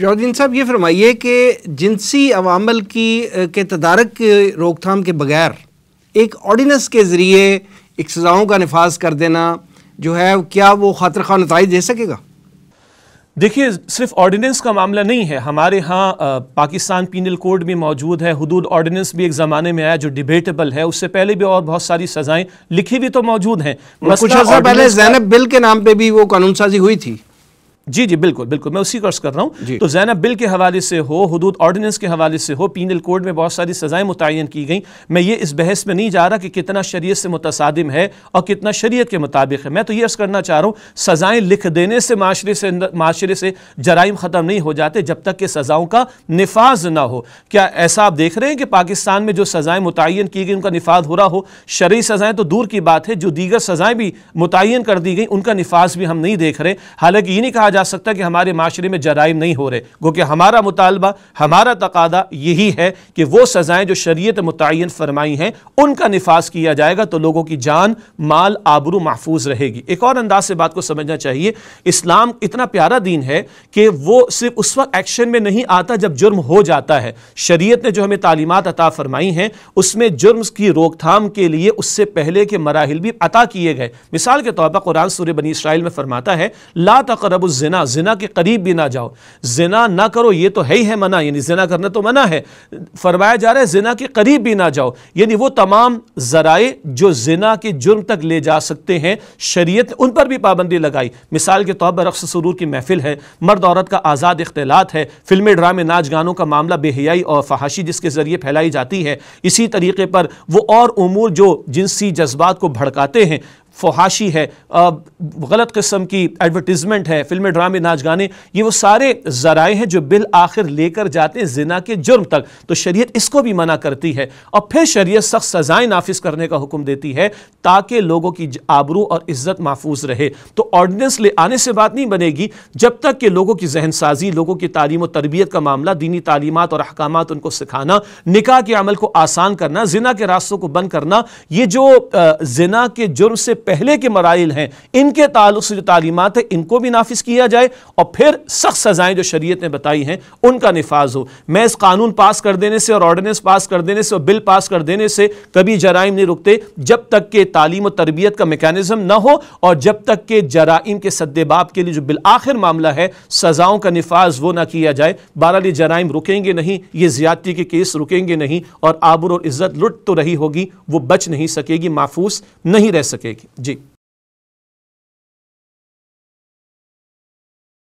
Shahn साहब ये फरमाइए कि जिनसी अवामल की के तदारक रोकथाम के बगैर एक ऑर्डीनेंस के ज़रिए एक सज़ाओं का नफाज कर देना जो है क्या वो खातर खा नतज दे सकेगा देखिए सिर्फ ऑर्डिनेंस का मामला नहीं है हमारे यहाँ पाकिस्तान पीनल कोड में मौजूद है हदूद ऑर्डिनेंस भी एक ज़माने में आया जो डिबेटेबल है उससे पहले भी और बहुत सारी सज़ाएं लिखी भी तो मौजूद हैं कुछ पहले जैनब बिल के नाम पर भी वो कानून साजी हुई थी जी जी बिल्कुल बिल्कुल मैं उसी कर्ज अर्ज कर रहा हूँ तो जैनब बिल के हवाले से हो हदूद ऑर्डिनेंस के हवाले से हो पीनल कोड में बहुत सारी सजाएं मुतन की गई मैं ये इस बहस में नहीं जा रहा कि कितना शरीय से मुतदम है और कितना शरीय के मुताबिक है मैं तो ये अर्ज़ करना चाह रहा हूँ सजाएं लिख देने से माशरे से माशरे से जराइम ख़त्म नहीं हो जाते जब तक कि सज़ाओं का नफाज ना हो क्या ऐसा आप देख रहे हैं कि पाकिस्तान में जो सजाएं मुतन की गई उनका नफाज हो रहा हो शरी सजाएं तो दूर की बात है जो दीगर सजाएं भी मुतन कर दी गई उनका नफाज भी हम नहीं देख रहे हालांकि ये नहीं कहा कहा जा सकता कि हमारे माशरे में जराइम नहीं हो रहे क्योंकि हमारा मुतालबा हमारा तकादा यही है कि वो सजाएं जो शरीत मुतन फरमाई हैं उनका नफाज किया जाएगा तो लोगों की जान माल आबरू महफूज रहेगी एक और अंदाज से बात को समझना चाहिए इस्लाम इतना प्यारा दीन है कि वो सिर्फ उस वक्त एक्शन में नहीं आता जब जुर्म हो जाता है शरीयत ने जो हमें तालीमत अता फरमाई हैं उसमें जुर्म की रोकथाम के लिए उससे पहले के मराहल भी अता किए गए मिसाल के तौर पर कुरान सूर्य बनी इसराइल में फरमाता है ला तकरब जना जना के करीब भी ना जाओ जना ना करो ये तो है ही है मना यानी जना करना तो मना है फरमाया जा रहा है जना के करीब भी ना जाओ यानी वो तमाम ज़राए जो जना के जुर्म तक ले जा सकते हैं शरीयत उन पर भी पाबंदी लगाई मिसाल के तौर पर रक्स सुरूर की महफिल है मर्द औरत का आज़ाद इख्तलात है फिल्में ड्रामे नाच गानों का मामला बेहियाई और फहाशी जिसके ज़रिए फैलाई जाती है इसी तरीके पर वो और उमूर जो जिनसी जज्बात को भड़काते हैं फोहाशी है गलत किस्म की एडवर्टीजमेंट है फिल्में ड्रामे नाच गाने ये वो सारे ज़राए हैं जो बिल आखिर लेकर जाते हैं जिना के जुर्म तक तो शरीय इसको भी मना करती है और फिर शरीय सख्त सज़ाएँ नाफिज करने का हुक्म देती है ताकि लोगों की आबरू और इज्जत महफूज रहे तो ऑर्डिनेंस ले आने से बात नहीं बनेगी जब तक कि लोगों की जहन साजी लोगों की तालीम और तरबियत का मामला दीनी तालीमत और अहकाम उनको सिखाना निका के अमल को आसान करना जिना के रास्तों को बंद करना ये जो जिना के जुर्म से पहले के मराइल हैं इनके ताल्लुक से जो तालीमत है इनको भी नाफिज किया जाए और फिर सख्त सजाएं जो शरीयत ने बताई हैं उनका नफाज हो मैं इस कानून पास कर देने से और ऑर्डिनेंस पास कर देने से और बिल पास कर देने से कभी जराइम नहीं रुकते जब तक के तालीम और तरबियत का मेकानिज़म ना हो और जब तक के जराइम के सद्देबाब के लिए जो आखिर मामला है सज़ाओं का नफाज वो ना किया जाए बहरहाल ये जराइम रुकेंगे नहीं ये ज़्यादती के केस रुकेंगे नहीं और आबर और इज़्ज़त लुट तो रही होगी वो बच नहीं सकेगी महफूस नहीं रह सकेगी जी